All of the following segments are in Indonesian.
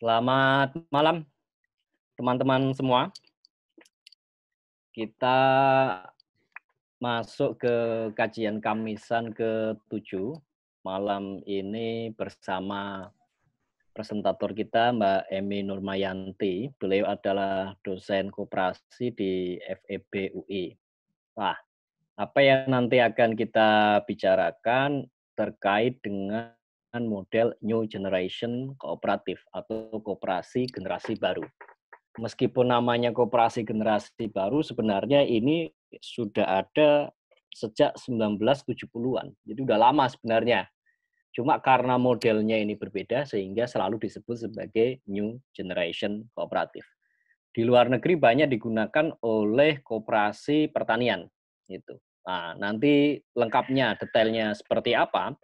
Selamat malam teman-teman semua. Kita masuk ke kajian Kamisan ke-7 malam ini bersama presentator kita Mbak Emi Nurmayanti. Beliau adalah dosen koperasi di FEB UI. Nah, apa yang nanti akan kita bicarakan terkait dengan model new generation kooperatif atau kooperasi generasi baru. Meskipun namanya kooperasi generasi baru, sebenarnya ini sudah ada sejak 1970-an. Jadi udah lama sebenarnya. Cuma karena modelnya ini berbeda sehingga selalu disebut sebagai new generation kooperatif. Di luar negeri banyak digunakan oleh kooperasi pertanian itu. Nah, nanti lengkapnya detailnya seperti apa,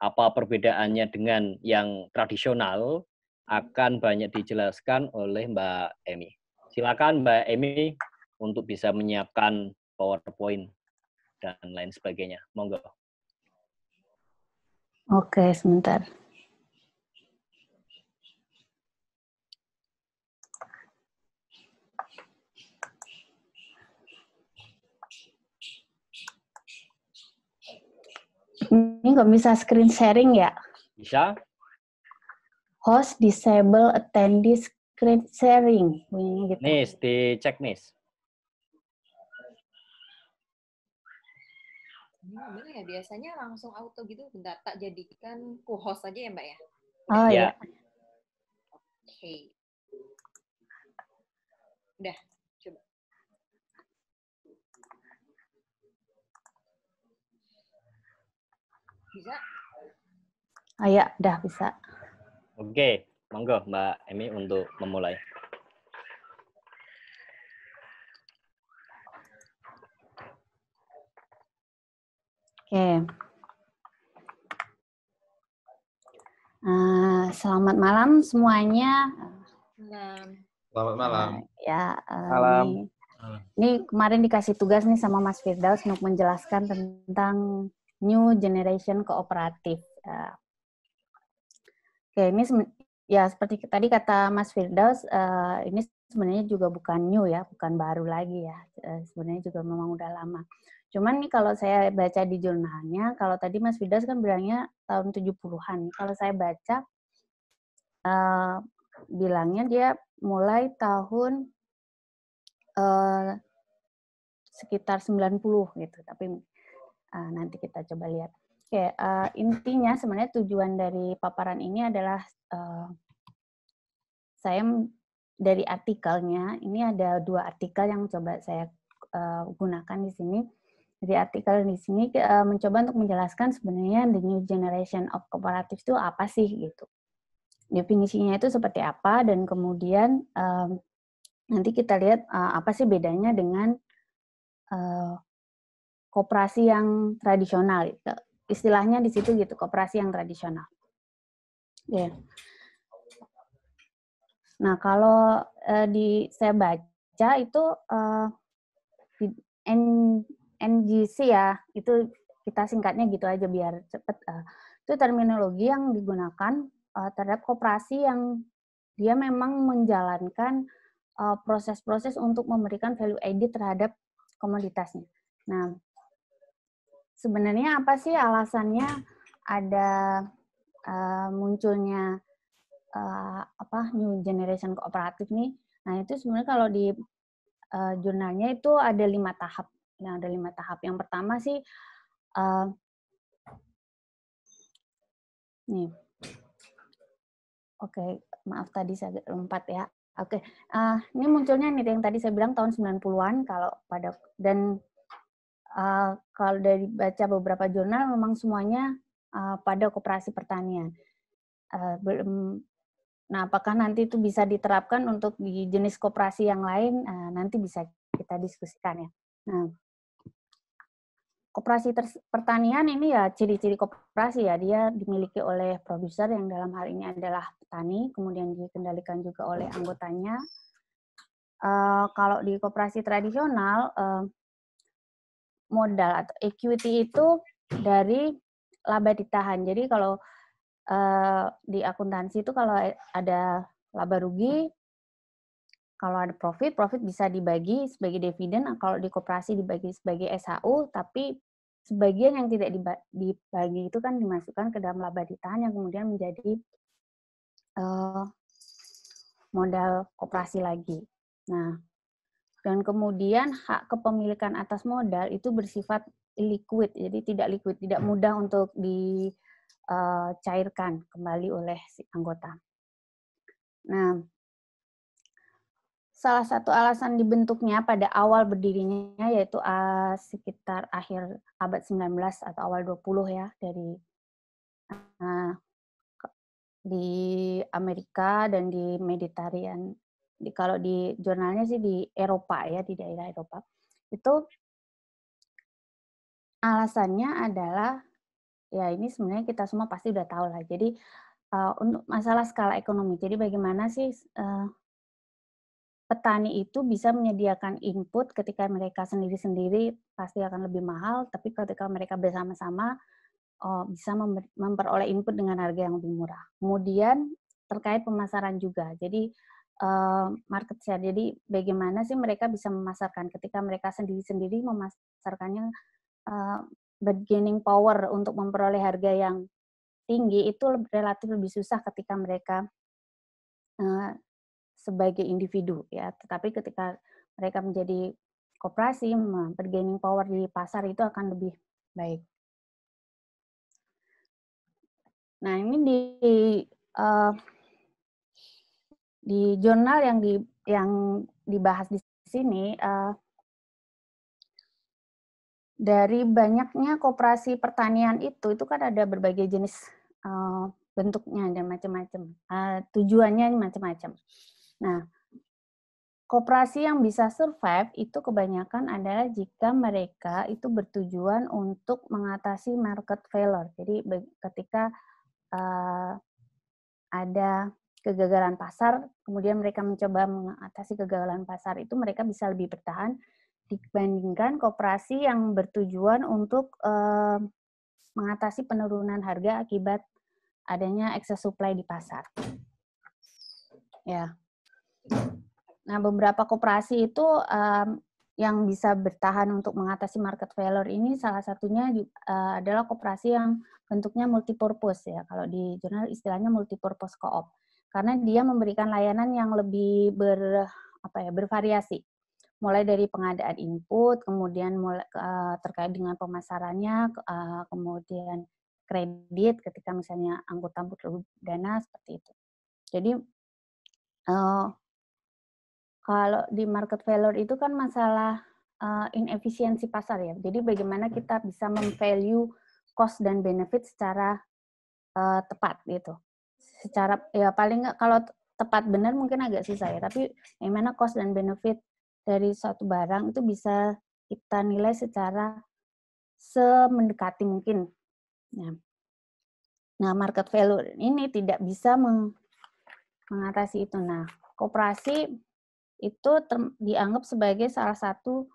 apa perbedaannya dengan yang tradisional akan banyak dijelaskan oleh Mbak Emi. Silakan Mbak Emi untuk bisa menyiapkan PowerPoint dan lain sebagainya. Monggo. Oke, sebentar. Ini nggak bisa screen sharing ya? Bisa. Host disable attendee screen sharing. Bunyinya gitu. Nis, dicek Nis. Hmm, bener ya biasanya langsung auto gitu bentar tak jadikan co-host aja ya mbak ya. Oh ya. Oke. Okay. Udah coba. Bisa? Oh ya, udah bisa. Oke, okay. monggo Mbak Emi untuk memulai. Oke. Uh, selamat malam semuanya. Selamat malam. Uh, ya, uh, malam. Ini, ini kemarin dikasih tugas nih sama Mas Firdaus untuk menjelaskan tentang new generation kooperatif. Uh, Oke, ini ya seperti tadi kata Mas Firdaus, uh, ini sebenarnya juga bukan new ya, bukan baru lagi ya. Uh, sebenarnya juga memang udah lama. Cuman nih kalau saya baca di jurnalnya, kalau tadi Mas Widas kan bilangnya tahun 70-an. Kalau saya baca uh, bilangnya dia mulai tahun uh, sekitar 90 gitu. Tapi uh, nanti kita coba lihat. Oke, okay, uh, intinya sebenarnya tujuan dari paparan ini adalah uh, saya dari artikelnya, ini ada dua artikel yang coba saya uh, gunakan di sini jadi artikel di sini eh, mencoba untuk menjelaskan sebenarnya the new generation of cooperatives itu apa sih gitu. Definisinya itu seperti apa dan kemudian eh, nanti kita lihat eh, apa sih bedanya dengan uh, kooperasi yang tradisional. Gitu. Istilahnya di situ gitu, kooperasi yang tradisional. Yeah. Nah, kalau uh, di saya baca itu uh, NGC ya, itu kita singkatnya gitu aja biar cepet. Uh, itu terminologi yang digunakan uh, terhadap kooperasi yang dia memang menjalankan eh, proses-proses uh, untuk memberikan value added terhadap komoditasnya. Nah, sebenarnya apa sih alasannya ada uh, munculnya uh, apa new generation kooperatif nih? Nah, itu sebenarnya kalau di uh, jurnalnya itu ada lima tahap. Nah, ada lima tahap. Yang pertama sih, uh, nih, oke, okay, maaf tadi saya agak lompat ya. Oke, okay. uh, eh, ini munculnya nih yang tadi saya bilang tahun 90-an kalau pada dan uh, kalau dari baca beberapa jurnal memang semuanya uh, pada koperasi pertanian. Uh, belum Nah, apakah nanti itu bisa diterapkan untuk di jenis koperasi yang lain? Uh, nanti bisa kita diskusikan ya. Nah, koperasi pertanian ini ya ciri-ciri koperasi ya dia dimiliki oleh produser yang dalam hal ini adalah petani kemudian dikendalikan juga oleh anggotanya uh, kalau di koperasi tradisional uh, modal atau equity itu dari laba ditahan jadi kalau uh, di akuntansi itu kalau ada laba rugi kalau ada profit, profit bisa dibagi sebagai dividen, nah, kalau di koperasi dibagi sebagai SHU, tapi sebagian yang tidak dibagi itu kan dimasukkan ke dalam laba ditahan yang kemudian menjadi uh, modal koperasi lagi. Nah, dan kemudian hak kepemilikan atas modal itu bersifat liquid, jadi tidak liquid, tidak mudah untuk dicairkan eh, kembali oleh si anggota. Nah, salah satu alasan dibentuknya pada awal berdirinya yaitu uh, sekitar akhir abad 19 atau awal 20 ya dari uh, di Amerika dan di Mediterranean. Di, kalau di jurnalnya sih di Eropa ya, di daerah Eropa. Itu alasannya adalah ya ini sebenarnya kita semua pasti udah tahu lah. Jadi uh, untuk masalah skala ekonomi. Jadi bagaimana sih uh, petani itu bisa menyediakan input ketika mereka sendiri-sendiri pasti akan lebih mahal, tapi ketika mereka bersama-sama oh, bisa memperoleh input dengan harga yang lebih murah. Kemudian terkait pemasaran juga, jadi uh, market share. Jadi bagaimana sih mereka bisa memasarkan ketika mereka sendiri-sendiri memasarkannya uh, eh, bargaining power untuk memperoleh harga yang tinggi itu relatif lebih susah ketika mereka eh, sebagai individu ya, tetapi ketika mereka menjadi koperasi, bergaining power di pasar itu akan lebih baik. Nah, ini di uh, di jurnal yang di yang dibahas di sini uh, dari banyaknya koperasi pertanian itu itu kan ada berbagai jenis uh, bentuknya dan macam-macam. Uh, tujuannya macam-macam. Nah, Koperasi yang bisa survive itu kebanyakan adalah jika mereka itu bertujuan untuk mengatasi market failure. Jadi ketika uh, ada kegagalan pasar, kemudian mereka mencoba mengatasi kegagalan pasar itu mereka bisa lebih bertahan dibandingkan koperasi yang bertujuan untuk uh, mengatasi penurunan harga akibat adanya excess supply di pasar. Ya. Nah, beberapa koperasi itu um, yang bisa bertahan untuk mengatasi market failure ini salah satunya uh, adalah koperasi yang bentuknya multipurpose ya. Kalau di jurnal istilahnya multipurpose co-op. Karena dia memberikan layanan yang lebih ber apa ya, bervariasi. Mulai dari pengadaan input, kemudian mulai, uh, terkait dengan pemasarannya, uh, kemudian kredit ketika misalnya anggota butuh dana seperti itu. Jadi uh, kalau di market failure itu kan masalah uh, inefisiensi pasar ya. Jadi bagaimana kita bisa memvalue cost dan benefit secara uh, tepat gitu. Secara ya paling nggak kalau tepat benar mungkin agak susah ya, tapi bagaimana cost dan benefit dari suatu barang itu bisa kita nilai secara semendekati mungkin. Ya. Nah, market value ini tidak bisa meng mengatasi itu. Nah, koperasi itu dianggap sebagai salah satu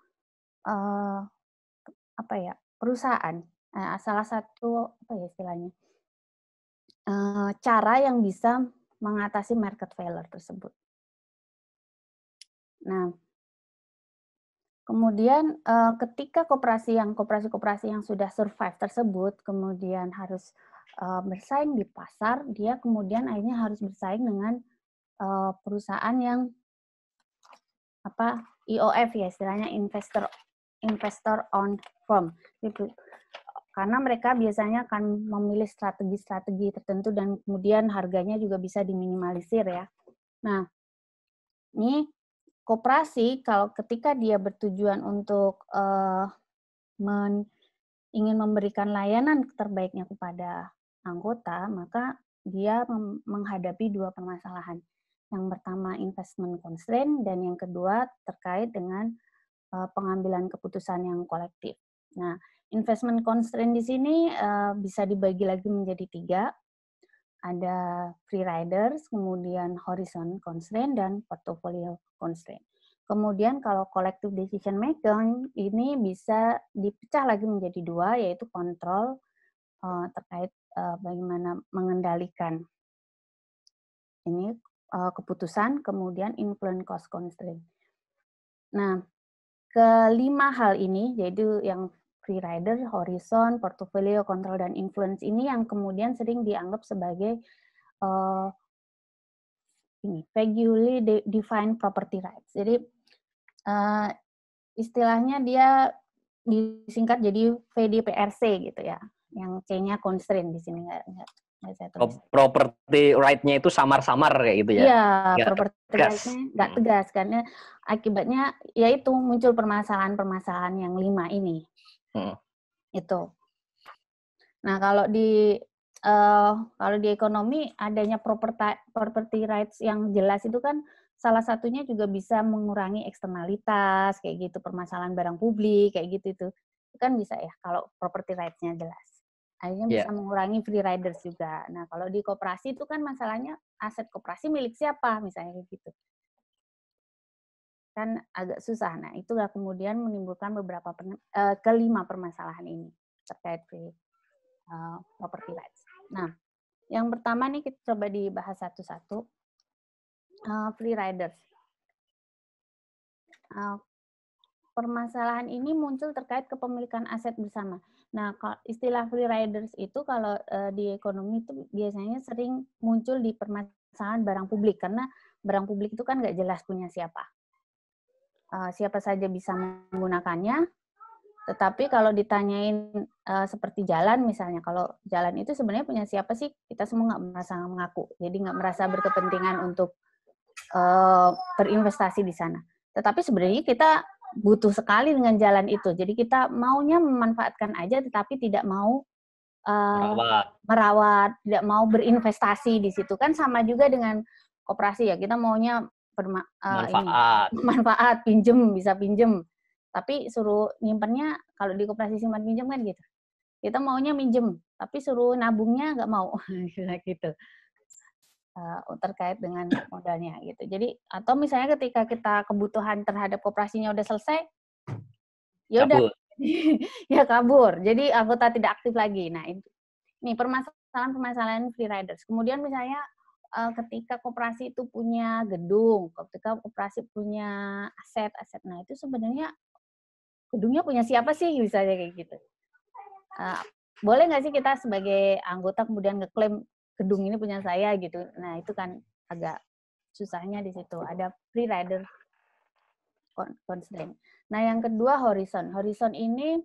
uh, apa ya perusahaan uh, salah satu apa ya istilahnya uh, cara yang bisa mengatasi market failure tersebut. Nah, kemudian uh, ketika koperasi yang koperasi-koperasi yang sudah survive tersebut kemudian harus uh, bersaing di pasar, dia kemudian akhirnya harus bersaing dengan uh, perusahaan yang apa IOF ya istilahnya investor investor on firm gitu. karena mereka biasanya akan memilih strategi-strategi tertentu dan kemudian harganya juga bisa diminimalisir ya. Nah, ini koperasi kalau ketika dia bertujuan untuk uh, men, ingin memberikan layanan terbaiknya kepada anggota, maka dia menghadapi dua permasalahan. Yang pertama investment constraint dan yang kedua terkait dengan eh, pengambilan keputusan yang kolektif. Nah, investment constraint di sini eh, bisa dibagi lagi menjadi tiga. Ada free riders, kemudian horizon constraint dan portfolio constraint. Kemudian kalau collective decision making ini bisa dipecah lagi menjadi dua yaitu kontrol eh, terkait bagaimana mengendalikan. Ini uh, keputusan, kemudian influence cost constraint. Nah, kelima hal ini, yaitu yang free rider, horizon, portfolio, control dan influence ini yang kemudian sering dianggap sebagai uh, ini vaguely defined property rights. Jadi uh, istilahnya dia disingkat jadi VDPRC gitu ya, yang C-nya constraint di sini saya tulis. Oh, property right-nya itu samar-samar kayak gitu ya? Iya, property right-nya nggak hmm. tegas. Karena akibatnya ya itu muncul permasalahan-permasalahan yang lima ini. Hmm. Itu. Nah, kalau di uh, kalau di ekonomi adanya property, property rights yang jelas itu kan salah satunya juga bisa mengurangi eksternalitas kayak gitu permasalahan barang publik kayak gitu itu kan bisa ya kalau property rights-nya jelas akhirnya yeah. bisa mengurangi free riders juga. Nah, kalau di koperasi itu kan masalahnya aset koperasi milik siapa misalnya gitu. Kan agak susah. Nah, itu kemudian menimbulkan beberapa uh, kelima permasalahan ini terkait free uh, property rights. Nah, yang pertama nih kita coba dibahas satu-satu. Uh, free riders. Uh, permasalahan ini muncul terkait kepemilikan aset bersama. Nah, istilah free riders itu kalau uh, di ekonomi itu biasanya sering muncul di permasalahan barang publik karena barang publik itu kan nggak jelas punya siapa. Uh, siapa saja bisa menggunakannya. Tetapi kalau ditanyain uh, seperti jalan misalnya, kalau jalan itu sebenarnya punya siapa sih? Kita semua nggak merasa mengaku, jadi nggak merasa berkepentingan untuk uh, berinvestasi di sana. Tetapi sebenarnya kita butuh sekali dengan jalan itu. Jadi kita maunya memanfaatkan aja, tetapi tidak mau uh, merawat. merawat, tidak mau berinvestasi di situ. Kan sama juga dengan koperasi ya, kita maunya perma, uh, eh, manfaat. Ini, manfaat, pinjem, bisa pinjem. Tapi suruh nyimpannya, kalau di koperasi simpan pinjem kan gitu. Kita maunya minjem, tapi suruh nabungnya nggak mau. gitu uh, terkait dengan modalnya gitu. Jadi atau misalnya ketika kita kebutuhan terhadap kooperasinya udah selesai, ya udah ya kabur. Jadi anggota tidak aktif lagi. Nah, ini, ini permasalahan-permasalahan free riders. Kemudian misalnya eh, ketika kooperasi itu punya gedung, ketika kooperasi punya aset-aset. Nah, itu sebenarnya gedungnya punya siapa sih misalnya kayak gitu. Uh, boleh nggak sih kita sebagai anggota kemudian ngeklaim gedung ini punya saya gitu. Nah, itu kan agak susahnya di situ. Ada free rider constraint. Nah, yang kedua horizon. Horizon ini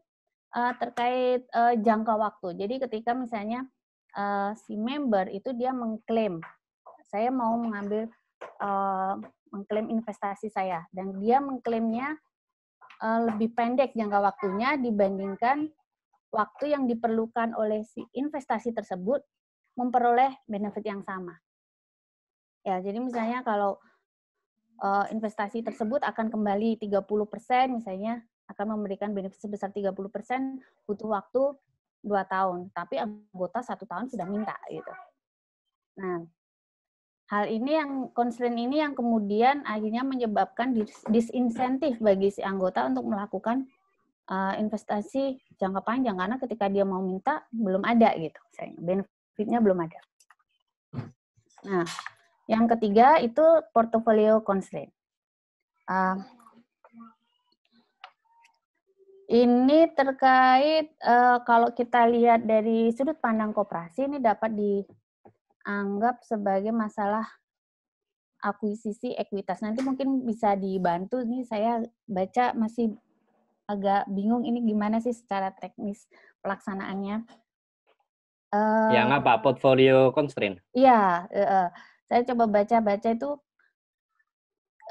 uh, terkait uh, jangka waktu. Jadi ketika misalnya uh, si member itu dia mengklaim saya mau mengambil uh, mengklaim investasi saya dan dia mengklaimnya uh, lebih pendek jangka waktunya dibandingkan waktu yang diperlukan oleh si investasi tersebut memperoleh benefit yang sama. Ya, jadi misalnya ah. kalau uh, investasi tersebut akan kembali 30% misalnya akan memberikan benefit sebesar 30% butuh waktu 2 tahun, tapi anggota satu tahun sudah minta gitu. Nah, hal ini yang constraint ini yang kemudian akhirnya menyebabkan disinsentif bagi si anggota untuk melakukan investasi jangka panjang karena ketika dia mau minta belum ada gitu Benefit grafiknya belum ada. Nah, yang ketiga itu portfolio constraint. Uh, ini terkait uh, kalau kita lihat dari sudut pandang koperasi ini dapat dianggap sebagai masalah akuisisi ekuitas. Nanti mungkin bisa dibantu nih saya baca masih agak bingung ini gimana sih secara teknis pelaksanaannya. Uh, yang apa? Portfolio constraint. Iya, uh, saya coba baca-baca itu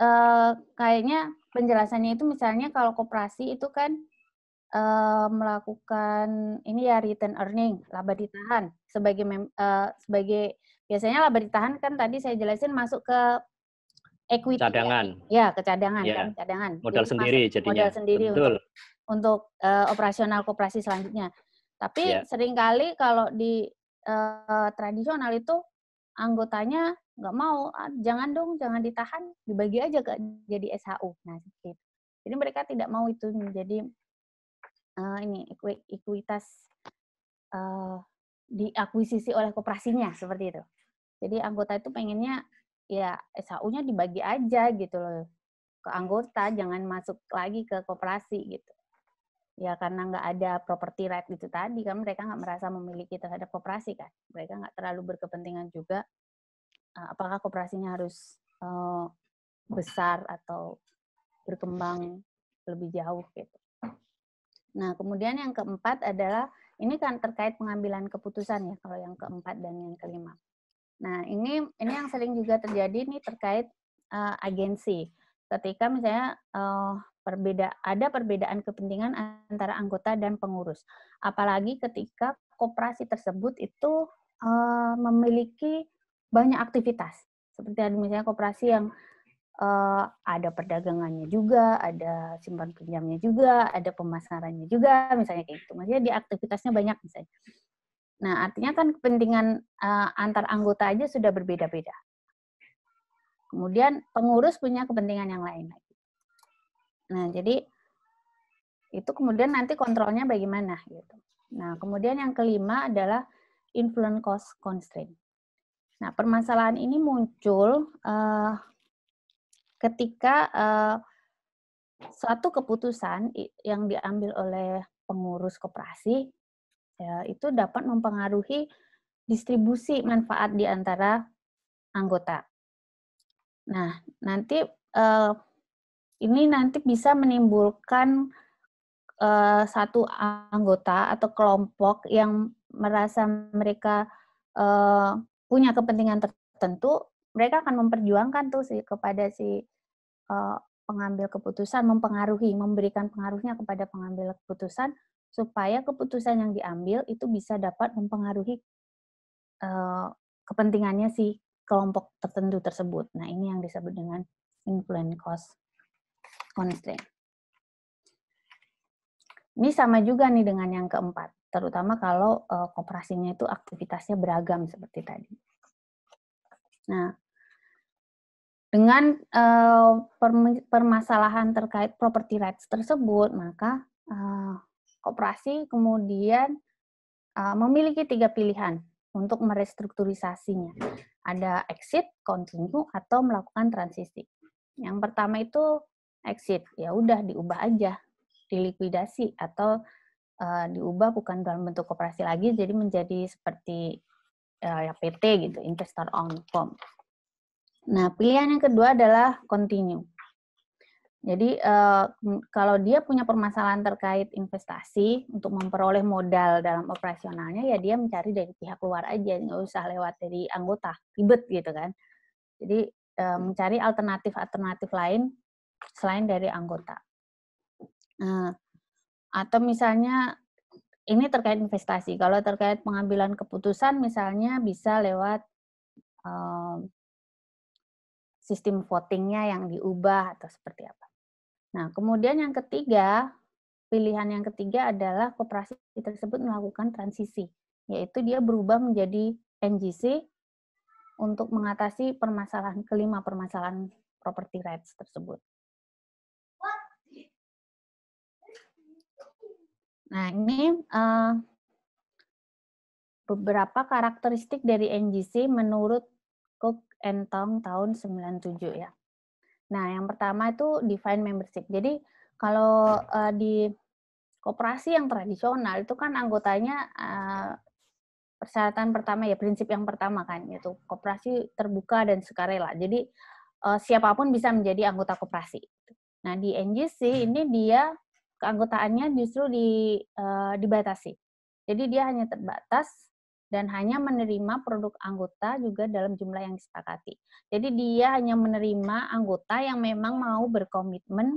uh, kayaknya penjelasannya itu misalnya kalau koperasi itu kan uh, melakukan ini ya return earning, laba ditahan sebagai mem, uh, sebagai biasanya laba ditahan kan tadi saya jelasin masuk ke equity ya. cadangan. Ya, ya ke cadangan ya. kan, cadangan. Modal jadi sendiri jadinya. Modal sendiri Betul. untuk untuk uh, operasional koperasi selanjutnya. Tapi yeah. seringkali kalau di uh, tradisional itu anggotanya nggak mau, ah, jangan dong, jangan ditahan, dibagi aja ke jadi SHU. Nah, gitu. Jadi mereka tidak mau itu menjadi uh, ini ekuitas uh, diakuisisi oleh koperasinya seperti itu. Jadi anggota itu pengennya ya SHU-nya dibagi aja gitu loh ke anggota, jangan masuk lagi ke koperasi gitu ya karena nggak ada property right itu tadi kan mereka nggak merasa memiliki terhadap koperasi kan mereka nggak terlalu berkepentingan juga apakah koperasinya harus besar atau berkembang lebih jauh gitu nah kemudian yang keempat adalah ini kan terkait pengambilan keputusan ya kalau yang keempat dan yang kelima nah ini ini yang sering juga terjadi ini terkait uh, agensi ketika misalnya uh, Perbeda, ada perbedaan kepentingan antara anggota dan pengurus. Apalagi ketika koperasi tersebut itu uh, memiliki banyak aktivitas. Seperti ada misalnya koperasi yang uh, ada perdagangannya juga, ada simpan pinjamnya juga, ada pemasarannya juga, misalnya kayak gitu. Maksudnya di aktivitasnya banyak misalnya. Nah, artinya kan kepentingan uh, antar anggota aja sudah berbeda-beda. Kemudian pengurus punya kepentingan yang lain lagi. Nah, jadi itu kemudian nanti kontrolnya bagaimana gitu. Nah, kemudian yang kelima adalah influence cost constraint. Nah, permasalahan ini muncul uh, ketika uh, suatu keputusan yang diambil oleh pengurus koperasi ya, itu dapat mempengaruhi distribusi manfaat di antara anggota. Nah, nanti uh, ini nanti bisa menimbulkan uh, satu anggota atau kelompok yang merasa mereka uh, punya kepentingan tertentu, mereka akan memperjuangkan tuh sih kepada si uh, pengambil keputusan, mempengaruhi, memberikan pengaruhnya kepada pengambil keputusan supaya keputusan yang diambil itu bisa dapat mempengaruhi uh, kepentingannya si kelompok tertentu tersebut. Nah, ini yang disebut dengan influence cost constraint. Ini sama juga nih dengan yang keempat, terutama kalau uh, eh, kooperasinya itu aktivitasnya beragam seperti tadi. Nah, dengan uh, permasalahan terkait property rights tersebut, maka uh, koperasi kemudian uh, memiliki tiga pilihan untuk merestrukturisasinya. Ada exit, continue, atau melakukan transisi. Yang pertama itu exit ya udah diubah aja dilikuidasi atau uh, diubah bukan dalam bentuk kooperasi lagi jadi menjadi seperti uh, eh, ya, PT gitu investor owned firm. Nah pilihan yang kedua adalah continue. Jadi uh, kalau dia punya permasalahan terkait investasi untuk memperoleh modal dalam operasionalnya ya dia mencari dari pihak luar aja nggak usah lewat dari anggota ribet gitu kan. Jadi uh, mencari alternatif alternatif lain selain dari anggota. Nah, atau misalnya ini terkait investasi. Kalau terkait pengambilan keputusan misalnya bisa lewat um, sistem votingnya yang diubah atau seperti apa. Nah, kemudian yang ketiga, pilihan yang ketiga adalah koperasi tersebut melakukan transisi, yaitu dia berubah menjadi NGC untuk mengatasi permasalahan kelima permasalahan property rights tersebut. Nah, ini uh, beberapa karakteristik dari NGC menurut Cook and Tong tahun 97 ya. Nah, yang pertama itu define membership. Jadi, kalau uh, di koperasi yang tradisional itu kan anggotanya uh, persyaratan pertama ya prinsip yang pertama kan yaitu koperasi terbuka dan sukarela. Jadi, uh, siapapun bisa menjadi anggota koperasi. Nah, di NGC ini dia keanggotaannya justru di, uh, dibatasi. Jadi dia hanya terbatas dan hanya menerima produk anggota juga dalam jumlah yang disepakati. Jadi dia hanya menerima anggota yang memang mau berkomitmen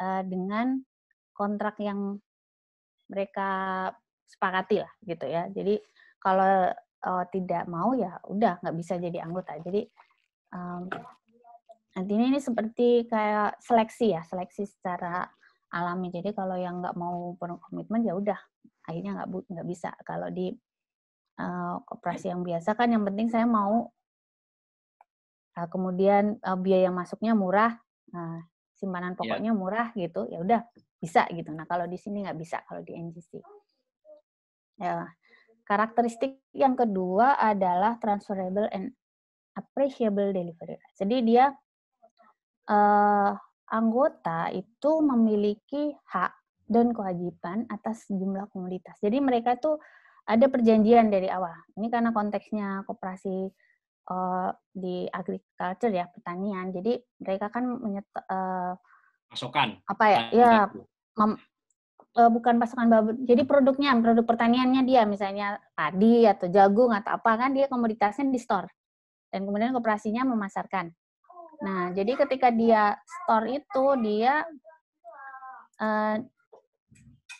uh, dengan kontrak yang mereka sepakati lah gitu ya. Jadi kalau uh, tidak mau ya udah nggak bisa jadi anggota. Jadi um, nantinya ini seperti kayak seleksi ya, seleksi secara alami. Jadi kalau yang nggak mau komitmen ya udah akhirnya nggak nggak bisa. Kalau di uh, eh, operasi yang biasa kan yang penting saya mau uh, kemudian uh, biaya masuknya murah, uh, simpanan iya. pokoknya murah gitu, ya udah bisa gitu. Nah kalau di sini nggak bisa kalau di NGC. Ya. Karakteristik yang kedua adalah transferable and appreciable delivery. Jadi dia uh, anggota itu memiliki hak dan kewajiban atas jumlah komoditas. Jadi mereka itu ada perjanjian dari awal. Ini karena konteksnya koperasi uh, di agriculture ya pertanian. Jadi mereka kan menyet, uh, pasokan apa ya? Ya mem, uh, bukan pasokan babi. Jadi produknya, produk pertaniannya dia misalnya padi atau jagung atau apa kan dia komoditasnya di store dan kemudian koperasinya memasarkan. Nah, jadi ketika dia store itu dia uh,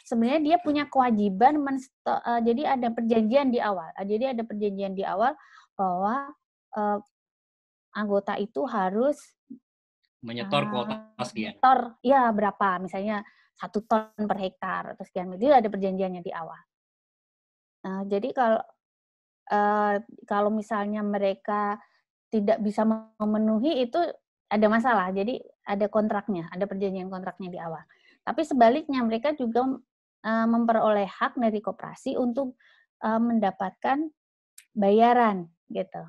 sebenarnya dia punya kewajiban men uh, eh, jadi ada perjanjian di awal. Uh, jadi ada perjanjian di awal bahwa uh, anggota itu harus menyetor uh, kuota sekian. Setor, ya berapa misalnya satu ton per hektar atau sekian. Jadi ada perjanjiannya di awal. Nah, jadi kalau uh, kalau misalnya mereka tidak bisa memenuhi itu ada masalah. Jadi ada kontraknya, ada perjanjian kontraknya di awal. Tapi sebaliknya mereka juga eh, memperoleh hak dari koperasi untuk eh, mendapatkan bayaran gitu.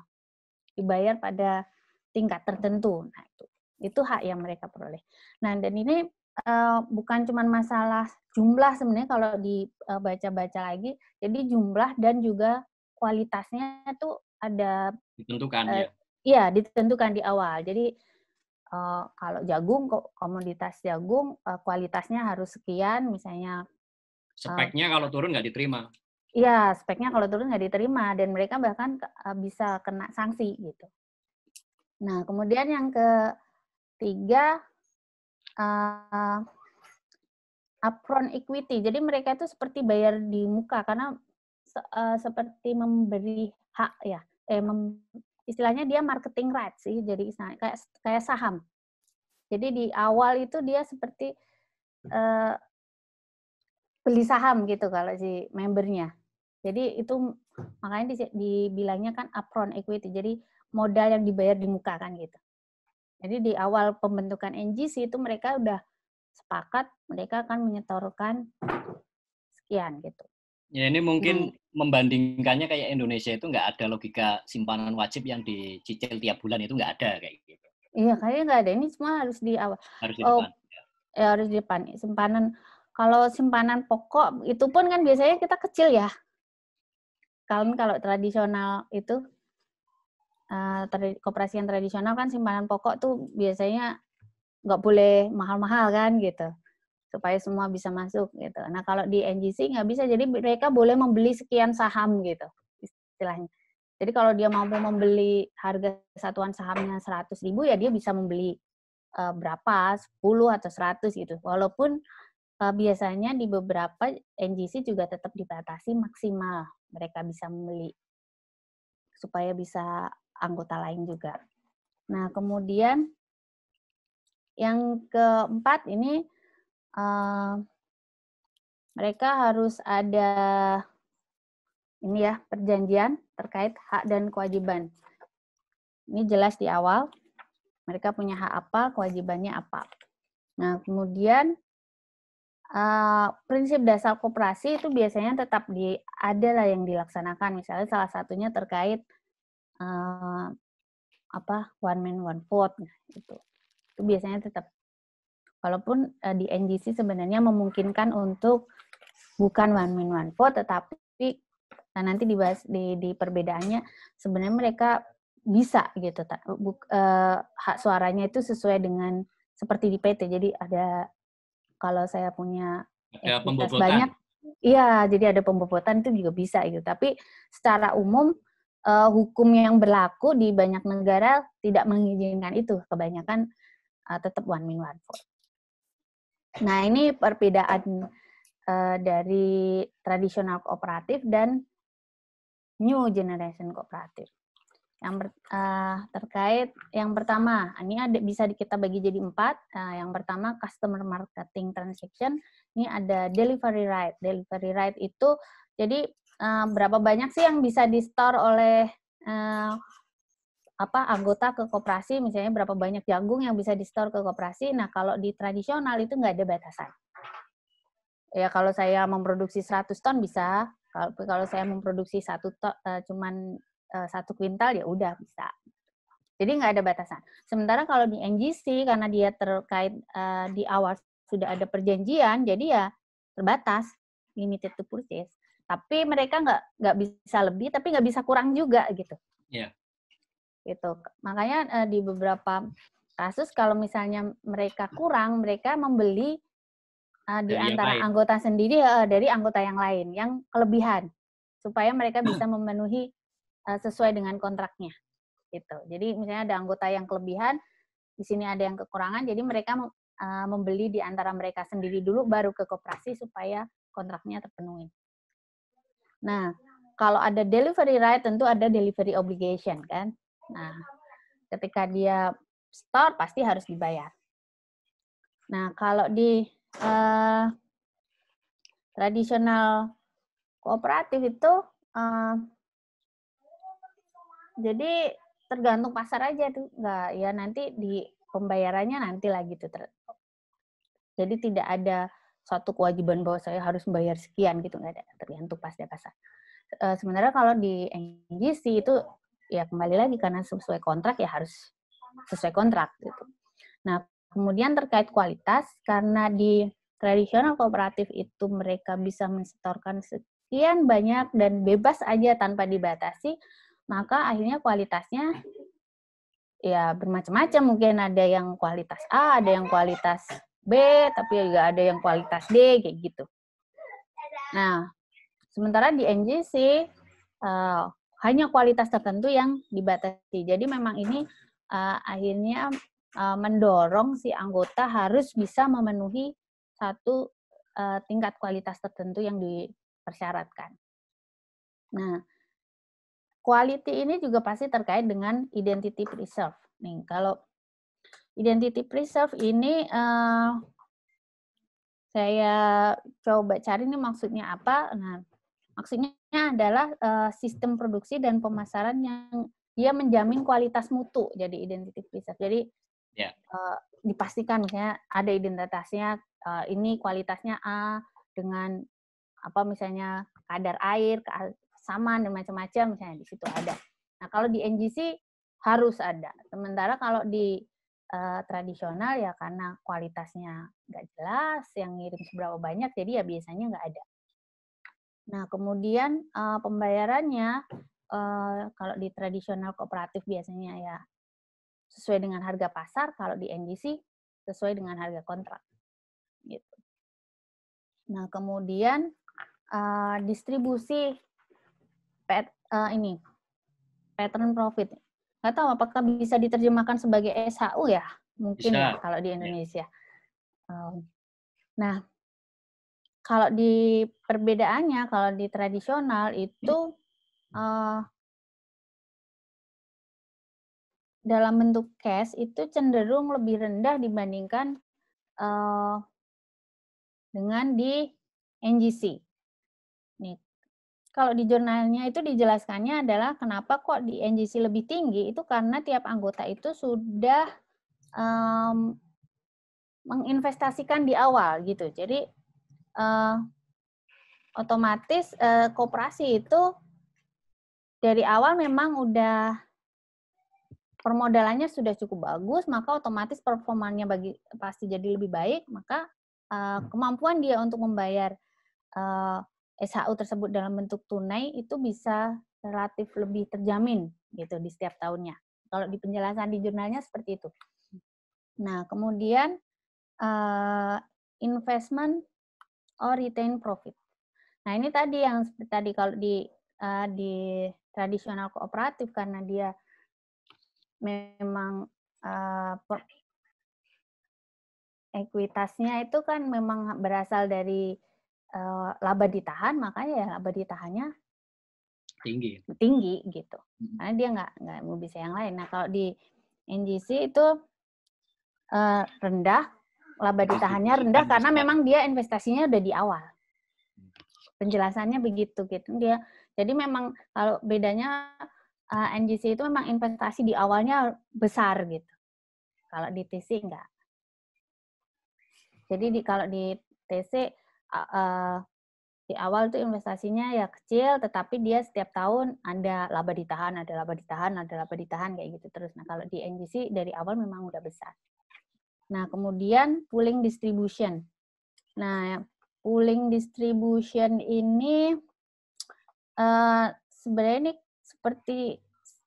Dibayar pada tingkat tertentu. Nah, itu itu hak yang mereka peroleh. Nah, dan ini eh, bukan cuma masalah jumlah sebenarnya kalau dibaca-baca lagi. Jadi jumlah dan juga kualitasnya itu ada ditentukan uh, ya. Iya, ditentukan di awal. Jadi eh, kalau jagung komoditas jagung eh, kualitasnya harus sekian misalnya. Eh, speknya kalau turun nggak diterima. Iya, speknya kalau turun nggak diterima dan mereka bahkan bisa kena sanksi gitu. Nah, kemudian yang ketiga uh, upfront equity. Jadi mereka itu seperti bayar di muka karena uh, seperti memberi hak ya, eh mem, istilahnya dia marketing right sih jadi kayak kayak saham jadi di awal itu dia seperti uh, beli saham gitu kalau si membernya jadi itu makanya di, dibilangnya kan upfront equity jadi modal yang dibayar di muka kan gitu jadi di awal pembentukan NGC itu mereka udah sepakat mereka akan menyetorkan sekian gitu ya ini mungkin hmm membandingkannya kayak Indonesia itu nggak ada logika simpanan wajib yang dicicil tiap bulan itu nggak ada kayak gitu. Iya, kayaknya nggak ada. Ini semua harus di awal. Harus di oh, depan. Oh, ya, harus di depan. Simpanan kalau simpanan pokok itu pun kan biasanya kita kecil ya. Kalau kalau tradisional itu uh, koperasi yang tradisional kan simpanan pokok tuh biasanya nggak boleh mahal-mahal kan gitu supaya semua bisa masuk gitu. Nah kalau di NGC nggak bisa, jadi mereka boleh membeli sekian saham gitu istilahnya. Jadi kalau dia mampu membeli harga satuan sahamnya 100 ribu ya dia bisa membeli uh, berapa 10 atau 100 gitu. Walaupun uh, biasanya di beberapa NGC juga tetap dibatasi maksimal mereka bisa membeli supaya bisa anggota lain juga. Nah kemudian yang keempat ini uh, mereka harus ada ini ya perjanjian terkait hak dan kewajiban. Ini jelas di awal. Mereka punya hak apa, kewajibannya apa. Nah, kemudian uh, prinsip dasar kooperasi itu biasanya tetap di ada yang dilaksanakan. Misalnya salah satunya terkait uh, apa one man one vote gitu. Itu biasanya tetap Walaupun uh, eh, di NGC sebenarnya memungkinkan untuk bukan one man one vote, tetapi nah nanti dibahas di, di perbedaannya sebenarnya mereka bisa gitu, tak uh, eh, hak suaranya itu sesuai dengan seperti di PT. Jadi ada kalau saya punya ya, banyak, iya jadi ada pembobotan itu juga bisa gitu. Tapi secara umum uh, hukum yang berlaku di banyak negara tidak mengizinkan itu. Kebanyakan uh, tetap one man one vote. Nah, ini perbedaan uh, dari tradisional kooperatif dan new generation kooperatif. Yang ber, uh, terkait yang pertama, ini ada bisa kita bagi jadi empat. Uh, yang pertama customer marketing transaction, ini ada delivery right. Delivery right itu jadi uh, berapa banyak sih yang bisa di store oleh uh, apa anggota ke koperasi misalnya berapa banyak jagung yang bisa di store ke koperasi. Nah, kalau di tradisional itu nggak ada batasan. Ya kalau saya memproduksi 100 ton bisa, kalau kalau saya memproduksi satu ton, uh, eh, cuman uh, satu kuintal ya udah bisa. Jadi nggak ada batasan. Sementara kalau di NGC karena dia terkait uh, di awal sudah ada perjanjian, jadi ya terbatas, limited to purchase. Tapi mereka nggak nggak bisa lebih, tapi nggak bisa kurang juga gitu. Yeah gitu. Makanya eh, di beberapa kasus kalau misalnya mereka kurang, mereka membeli eh, di dari antara anggota sendiri eh, dari anggota yang lain yang kelebihan supaya mereka hmm. bisa memenuhi sesuai dengan kontraknya gitu. Jadi misalnya ada anggota yang kelebihan, di sini ada yang kekurangan, jadi mereka membeli di antara mereka sendiri dulu baru ke koperasi supaya kontraknya terpenuhi. Nah, kalau ada delivery right tentu ada delivery obligation kan. Nah, ketika dia store pasti harus dibayar. Nah, kalau di uh, tradisional kooperatif itu uh, jadi tergantung pasar aja tuh nggak ya nanti di pembayarannya nanti lagi gitu tuh jadi tidak ada suatu kewajiban bahwa saya harus membayar sekian gitu nggak ada tergantung pasnya pasar eh, Sebenarnya kalau di NGC itu ya kembali lagi karena sesuai kontrak ya harus sesuai kontrak gitu. Nah, kemudian terkait kualitas karena di tradisional kooperatif itu mereka bisa mensetorkan sekian banyak dan bebas aja tanpa dibatasi, maka akhirnya kualitasnya ya bermacam-macam mungkin ada yang kualitas A, ada yang kualitas B, tapi juga ada yang kualitas D kayak gitu. Nah, sementara di NGC uh, eh, hanya kualitas tertentu yang dibatasi. Jadi memang ini uh, akhirnya uh, mendorong si anggota harus bisa memenuhi satu uh, tingkat kualitas tertentu yang dipersyaratkan. Nah, quality ini juga pasti terkait dengan identity preserve. Nih, kalau identity preserve ini uh, saya coba cari ini maksudnya apa. Nah, Maksudnya adalah uh, sistem produksi dan pemasaran yang dia menjamin kualitas mutu jadi identitas research. Jadi yeah. Ya. uh, dipastikan misalnya ada identitasnya uh, ini kualitasnya A dengan apa misalnya kadar air sama dan macam-macam misalnya di situ ada. Nah, kalau di NGC harus ada. Sementara kalau di uh, tradisional ya karena kualitasnya nggak jelas, yang ngirim seberapa banyak, jadi ya biasanya nggak ada. Nah, kemudian uh, pembayarannya uh, kalau di tradisional kooperatif biasanya ya sesuai dengan harga pasar, kalau di NGC sesuai dengan harga kontrak. Gitu. Nah, kemudian uh, distribusi pet, uh, ini pattern profit. Nggak tahu apakah bisa diterjemahkan sebagai SHU ya? Mungkin ya, kalau di iya. Indonesia. Ya. nah, kalau di perbedaannya kalau di tradisional itu uh, dalam bentuk cash itu cenderung lebih rendah dibandingkan uh, dengan di NGC. Nih, kalau di jurnalnya itu dijelaskannya adalah kenapa kok di NGC lebih tinggi itu karena tiap anggota itu sudah um, menginvestasikan di awal gitu. Jadi uh, otomatis uh, koperasi itu dari awal memang udah permodalannya sudah cukup bagus, maka otomatis performanya bagi pasti jadi lebih baik, maka uh, kemampuan dia untuk membayar uh, SHU tersebut dalam bentuk tunai itu bisa relatif lebih terjamin gitu di setiap tahunnya. Kalau di penjelasan di jurnalnya seperti itu. Nah, kemudian uh, investment or retain profit. Nah, ini tadi yang tadi kalau di uh, di tradisional kooperatif karena dia memang uh, ekuitasnya itu kan memang berasal dari uh, laba ditahan, makanya ya laba ditahannya tinggi. Tinggi gitu. Karena dia nggak nggak mau bisa yang lain. Nah, kalau di NGC itu uh, rendah laba ditahannya rendah karena memang dia investasinya udah di awal. Penjelasannya begitu gitu dia. Jadi memang kalau bedanya uh, eh, NGC itu memang investasi di awalnya besar gitu. Kalau di TC enggak. Jadi di kalau di TC uh, uh, di awal tuh investasinya ya kecil tetapi dia setiap tahun ada laba ditahan, ada laba ditahan, ada laba ditahan kayak gitu terus. Nah, kalau di NGC dari awal memang udah besar. Nah, kemudian pooling distribution. Nah, pooling distribution ini uh, sebenarnya ini seperti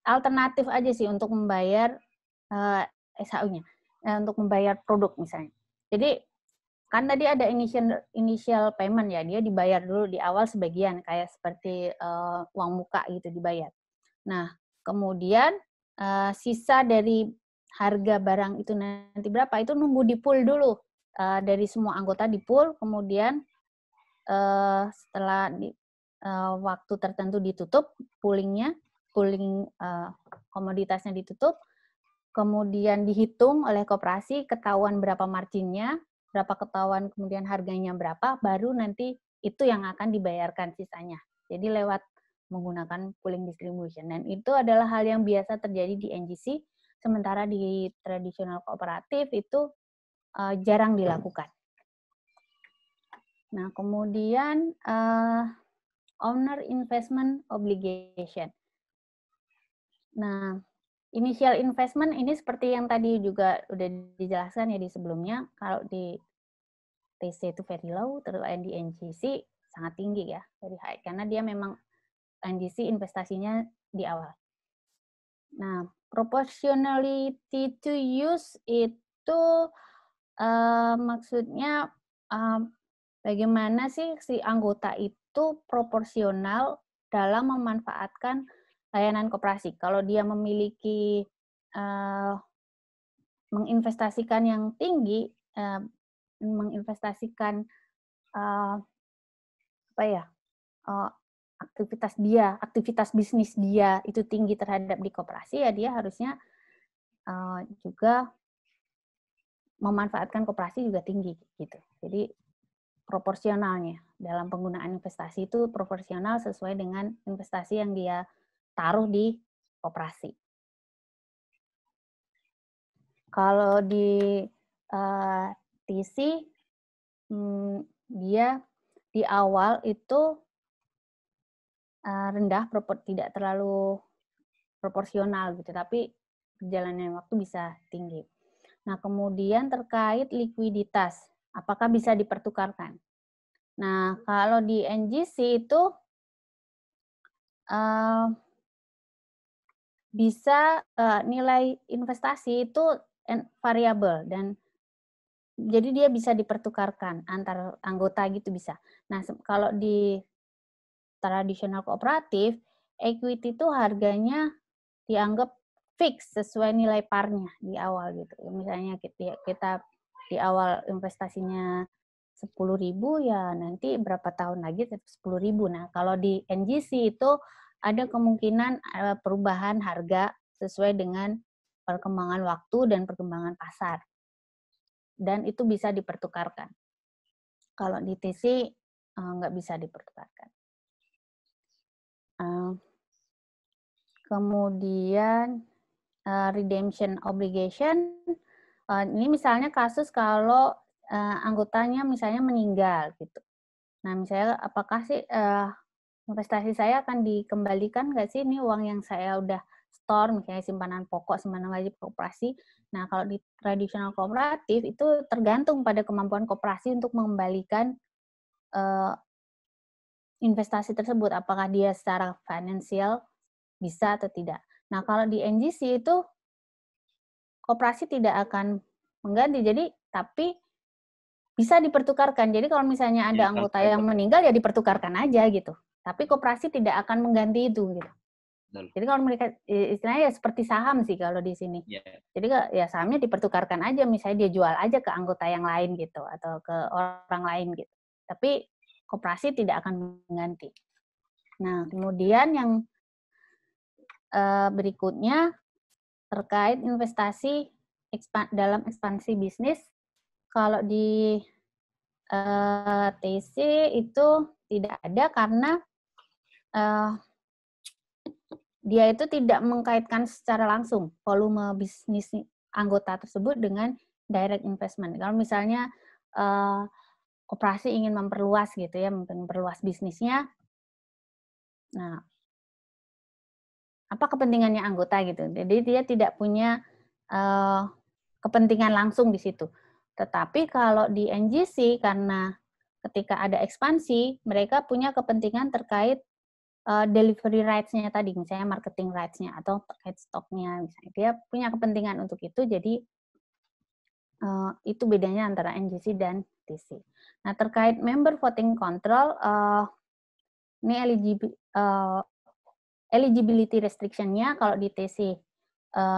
alternatif aja sih untuk membayar uh, eh, SHU-nya, uh, eh, untuk membayar produk misalnya. Jadi kan tadi ada initial initial payment ya, dia dibayar dulu di awal sebagian kayak seperti uh, uang muka gitu dibayar. Nah, kemudian uh, sisa dari harga barang itu nanti berapa itu nunggu di pool dulu uh, dari semua anggota di pool kemudian uh, setelah di, uh, waktu tertentu ditutup poolingnya pooling uh, komoditasnya ditutup kemudian dihitung oleh koperasi ketahuan berapa marginnya berapa ketahuan kemudian harganya berapa baru nanti itu yang akan dibayarkan sisanya jadi lewat menggunakan pooling distribution dan itu adalah hal yang biasa terjadi di NGC sementara di tradisional kooperatif itu uh, jarang dilakukan. Nah, kemudian uh, owner investment obligation. Nah, initial investment ini seperti yang tadi juga udah dijelaskan ya di sebelumnya, kalau di TC itu very low, terus di NGC sangat tinggi ya, very high, karena dia memang NGC investasinya di awal. Nah, Proportionality to use itu uh, maksudnya uh, bagaimana sih si anggota itu proporsional dalam memanfaatkan layanan koperasi. Kalau dia memiliki uh, menginvestasikan yang tinggi, uh, menginvestasikan uh, apa ya uh, aktivitas dia, aktivitas bisnis dia itu tinggi terhadap di koperasi ya dia harusnya uh, juga memanfaatkan koperasi juga tinggi gitu. Jadi proporsionalnya dalam penggunaan investasi itu proporsional sesuai dengan investasi yang dia taruh di koperasi. Kalau di uh, eh, TC hmm, dia di awal itu Eh, rendah, tidak terlalu proporsional gitu, tapi perjalanan waktu bisa tinggi. Nah, kemudian terkait likuiditas, apakah bisa dipertukarkan? Nah, kalau di NGC itu uh, bisa uh, nilai investasi itu variabel dan jadi dia bisa dipertukarkan antar anggota gitu bisa. Nah, kalau di tradisional kooperatif, equity itu harganya dianggap fix sesuai nilai parnya di awal gitu. Misalnya kita, kita di awal investasinya 10.000 ya nanti berapa tahun lagi 10.000. ribu. Nah kalau di NGC itu ada kemungkinan eh, perubahan harga sesuai dengan perkembangan waktu dan perkembangan pasar. Dan itu bisa dipertukarkan. Kalau di TC eh, nggak bisa dipertukarkan kemudian uh, redemption obligation. Uh, ini misalnya kasus kalau uh, anggotanya misalnya meninggal gitu. Nah, misalnya apakah sih uh, investasi saya akan dikembalikan nggak sih ini uang yang saya udah store misalnya simpanan pokok simpanan wajib kooperasi. Nah, kalau di tradisional kooperatif itu tergantung pada kemampuan kooperasi untuk mengembalikan investasi tersebut, apakah dia secara finansial bisa atau tidak. Nah, kalau di NGC itu kooperasi tidak akan mengganti. Jadi, tapi bisa dipertukarkan. Jadi kalau misalnya ada ya, anggota yang meninggal ya dipertukarkan aja gitu. Tapi kooperasi tidak akan mengganti itu gitu. Jadi kalau mereka istilahnya ya seperti saham sih kalau di sini. Ya. Jadi ya sahamnya dipertukarkan aja misalnya dia jual aja ke anggota yang lain gitu atau ke orang lain gitu. Tapi koperasi tidak akan mengganti. Nah, kemudian yang eh, berikutnya terkait investasi dalam ekspansi bisnis. Kalau di eh, TC itu tidak ada karena eh, dia itu tidak mengkaitkan secara langsung volume bisnis anggota tersebut dengan direct investment. Kalau misalnya koperasi ingin memperluas gitu ya, memperluas bisnisnya. Nah, apa kepentingannya anggota gitu. Jadi dia tidak punya uh, kepentingan langsung di situ. Tetapi kalau di NGC karena ketika ada ekspansi, mereka punya kepentingan terkait uh, delivery rights-nya tadi, misalnya marketing rights-nya atau terkait stoknya, misalnya dia punya kepentingan untuk itu. Jadi uh, itu bedanya antara NGC dan kompetisi. Nah, terkait member voting control, uh, ini eh, eligibility, uh, restriction-nya kalau di TC uh,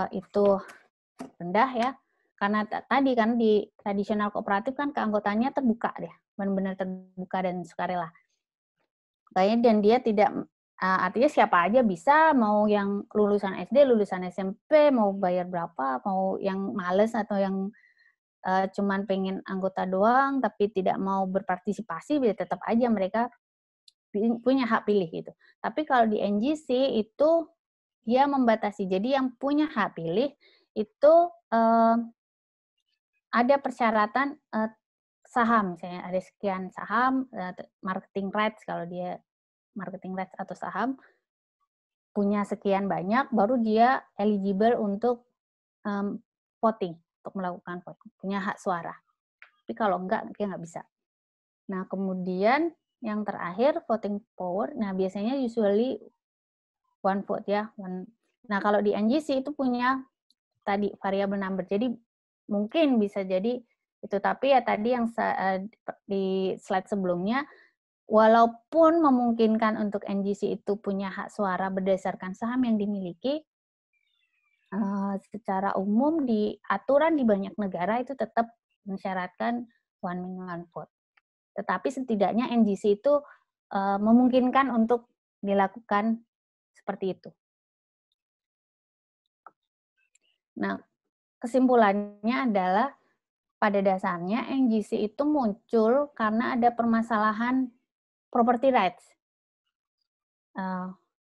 eh, itu rendah ya, karena tadi kan di tradisional kooperatif kan keanggotaannya terbuka deh, benar-benar terbuka dan sukarela. Kayaknya dan dia tidak uh, artinya siapa aja bisa mau yang lulusan SD, lulusan SMP, mau bayar berapa, mau yang males atau yang uh, cuman pengen anggota doang tapi tidak mau berpartisipasi bisa ya tetap aja mereka punya hak pilih gitu. Tapi kalau di NGC itu dia membatasi. Jadi yang punya hak pilih itu uh, ada persyaratan uh, saham misalnya ada sekian saham marketing rights kalau dia marketing rights atau saham punya sekian banyak baru dia eligible untuk um, voting untuk melakukan voting, punya hak suara. Tapi kalau enggak, dia nggak bisa. Nah, kemudian yang terakhir, voting power. Nah, biasanya usually one vote ya. One. Nah, kalau di NGC itu punya tadi variable number. Jadi, mungkin bisa jadi itu. Tapi ya tadi yang eh, di slide sebelumnya, walaupun memungkinkan untuk NGC itu punya hak suara berdasarkan saham yang dimiliki, Eh, secara umum di aturan di banyak negara itu tetap mensyaratkan one man one vote. Tetapi setidaknya NGC itu eh, memungkinkan untuk dilakukan seperti itu. Nah, kesimpulannya adalah pada dasarnya NGC itu muncul karena ada permasalahan property rights. Uh,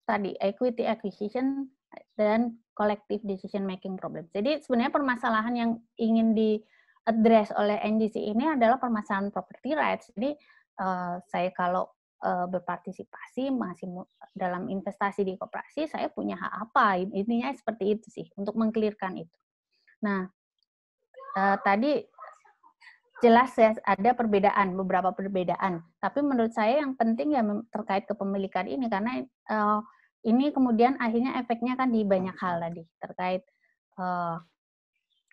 tadi equity acquisition dan collective decision making problem. Jadi sebenarnya permasalahan yang ingin di address oleh NDC ini adalah permasalahan property rights. Jadi uh, saya kalau uh, berpartisipasi masih dalam investasi di koperasi, saya punya hak apa? Intinya seperti itu sih untuk mengklirkan itu. Nah, uh, tadi jelas ya ada perbedaan, beberapa perbedaan. Tapi menurut saya yang penting ya terkait kepemilikan ini karena uh, ini kemudian akhirnya efeknya kan di banyak hal tadi terkait uh,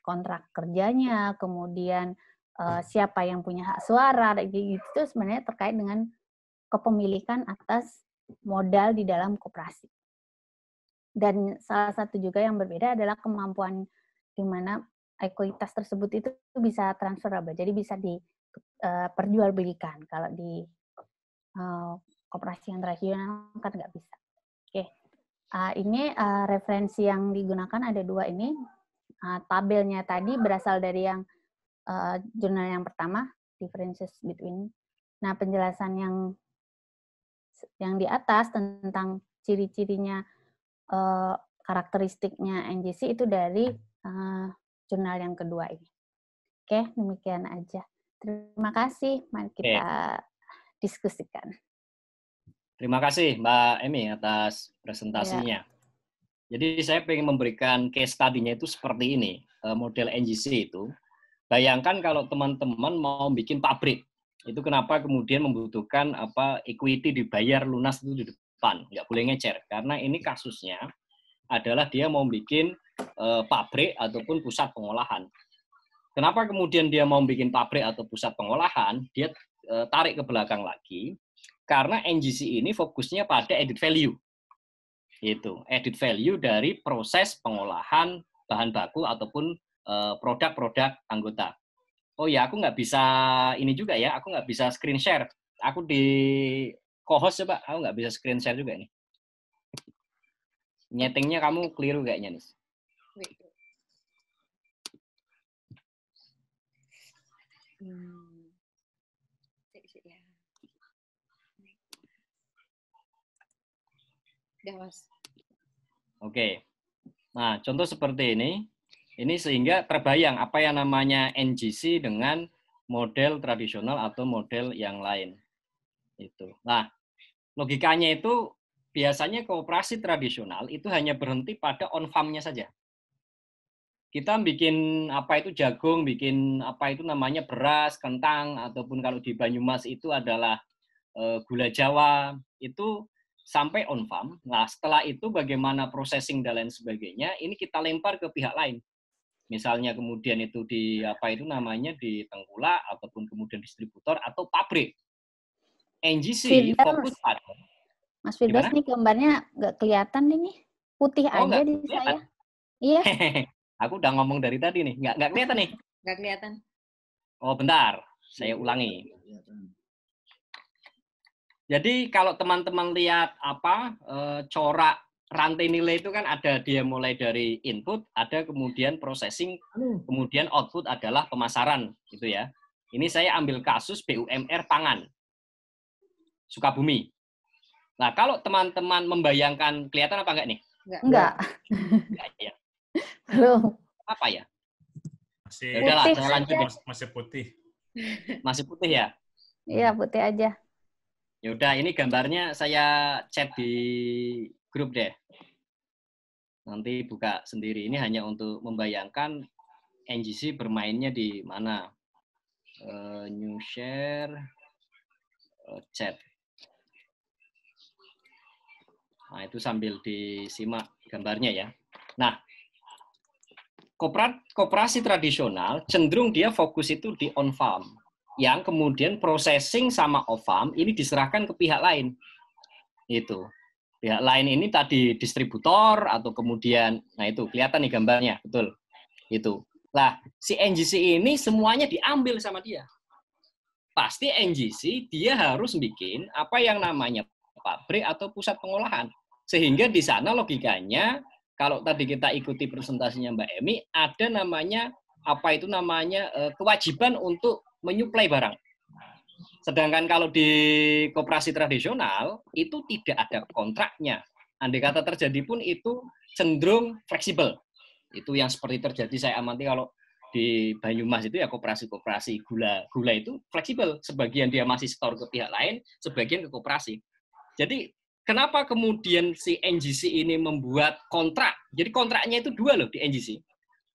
kontrak kerjanya, kemudian uh, siapa yang punya hak suara, gitu. itu sebenarnya terkait dengan kepemilikan atas modal di dalam koperasi. Dan salah satu juga yang berbeda adalah kemampuan di mana ekuitas tersebut itu bisa transferable, jadi bisa diperjualbelikan. Eh, uh, Kalau di uh, koperasi yang tradisional kan nggak bisa. Oke, uh, ini uh, referensi yang digunakan ada dua ini. Uh, tabelnya tadi berasal dari yang uh, jurnal yang pertama, differences between. Nah, penjelasan yang yang di atas tentang ciri-cirinya uh, karakteristiknya NGC itu dari uh, jurnal yang kedua ini. Oke, demikian aja. Terima kasih. Mari kita diskusikan. Terima kasih Mbak Emi atas iya. presentasinya. Ya. Jadi saya ingin memberikan case study-nya itu seperti ini, eh, model NGC itu. Bayangkan kalau teman-teman mau bikin pabrik, itu kenapa kemudian membutuhkan apa equity dibayar lunas itu di depan, nggak boleh ngecer. Karena ini kasusnya adalah dia mau bikin uh, pabrik ataupun pusat pengolahan. Kenapa kemudian dia mau bikin pabrik atau pusat pengolahan, dia uh, tarik ke belakang lagi, karena NGC ini fokusnya pada added value. Itu, added value dari proses pengolahan bahan baku ataupun eh, produk-produk anggota. Oh ya, aku nggak bisa ini juga ya, aku nggak bisa screen share. Aku di co-host coba, aku nggak bisa screen share juga nih. Nyetingnya kamu keliru kayaknya nih. Hmm. udah mas oke nah contoh seperti ini ini sehingga terbayang apa yang namanya NGC dengan model tradisional atau model yang lain itu nah logikanya itu biasanya kooperasi tradisional itu hanya berhenti pada on farm-nya saja kita bikin apa itu jagung, bikin apa itu namanya beras, kentang, ataupun kalau di Banyumas itu adalah eh, gula Jawa, itu sampai on farm. Nah, setelah itu bagaimana processing dan lain sebagainya, ini kita lempar ke pihak lain. Misalnya kemudian itu di apa itu namanya di tengkula ataupun kemudian distributor atau pabrik. NGC Fidel, fokus pada Mas Firdaus nih gambarnya nggak kelihatan ini putih oh, aja di saya. Iya. Aku udah ngomong dari tadi nih, nggak nggak kelihatan nih. Nggak kelihatan. Oh bentar, saya iya, ulangi. Jadi kalau teman-teman lihat apa e, corak rantai nilai itu kan ada dia mulai dari input, ada kemudian processing, hmm. kemudian output adalah pemasaran gitu ya. Ini saya ambil kasus BUMR pangan Sukabumi. Nah, kalau teman-teman membayangkan kelihatan apa enggak nih? Enggak. Enggak. ya. Belum. Apa ya? Masih, ya putih saya lanjut. Masih putih. Masih putih ya? Iya, putih aja. Yaudah, ini gambarnya saya chat di grup deh. Nanti buka sendiri. Ini hanya untuk membayangkan NGC bermainnya di mana. Uh, new share, uh, chat. Nah, itu sambil disimak gambarnya ya. Nah, koperasi tradisional cenderung dia fokus itu di on-farm yang kemudian processing sama OFAM ini diserahkan ke pihak lain. Itu. Pihak lain ini tadi distributor atau kemudian nah itu kelihatan nih gambarnya, betul. Itu. Lah, si NGC ini semuanya diambil sama dia. Pasti NGC dia harus bikin apa yang namanya pabrik atau pusat pengolahan. Sehingga di sana logikanya kalau tadi kita ikuti presentasinya Mbak Emi, ada namanya apa itu namanya eh, kewajiban untuk menyuplai barang. Sedangkan kalau di koperasi tradisional itu tidak ada kontraknya. Andai kata terjadi pun itu cenderung fleksibel. Itu yang seperti terjadi saya amati kalau di Banyumas itu ya koperasi-koperasi gula gula itu fleksibel. Sebagian dia masih setor ke pihak lain, sebagian ke koperasi. Jadi kenapa kemudian si NGC ini membuat kontrak? Jadi kontraknya itu dua loh di NGC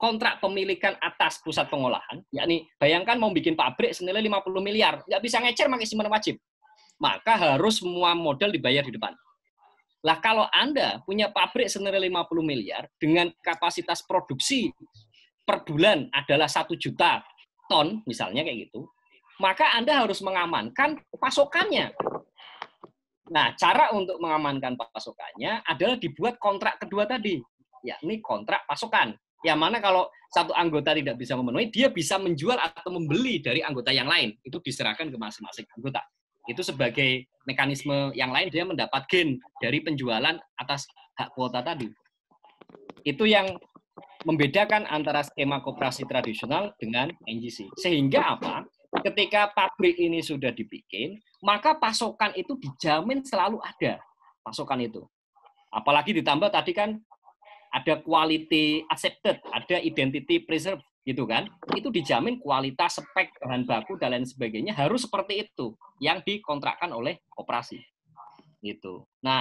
kontrak pemilikan atas pusat pengolahan, yakni bayangkan mau bikin pabrik senilai 50 miliar, nggak bisa ngecer pakai simpanan wajib. Maka harus semua modal dibayar di depan. Lah kalau Anda punya pabrik senilai 50 miliar dengan kapasitas produksi per bulan adalah satu juta ton, misalnya kayak gitu, maka Anda harus mengamankan pasokannya. Nah, cara untuk mengamankan pasokannya adalah dibuat kontrak kedua tadi, yakni kontrak pasokan. Yang mana kalau satu anggota tidak bisa memenuhi, dia bisa menjual atau membeli dari anggota yang lain. Itu diserahkan ke masing-masing anggota. Itu sebagai mekanisme yang lain dia mendapat gain dari penjualan atas hak kuota tadi. Itu yang membedakan antara skema koperasi tradisional dengan NGC. Sehingga apa? Ketika pabrik ini sudah dibikin, maka pasokan itu dijamin selalu ada. Pasokan itu. Apalagi ditambah tadi kan ada quality accepted, ada identity preserved gitu kan. Itu dijamin kualitas spek bahan baku dan lain sebagainya harus seperti itu yang dikontrakkan oleh operasi, Gitu. Nah,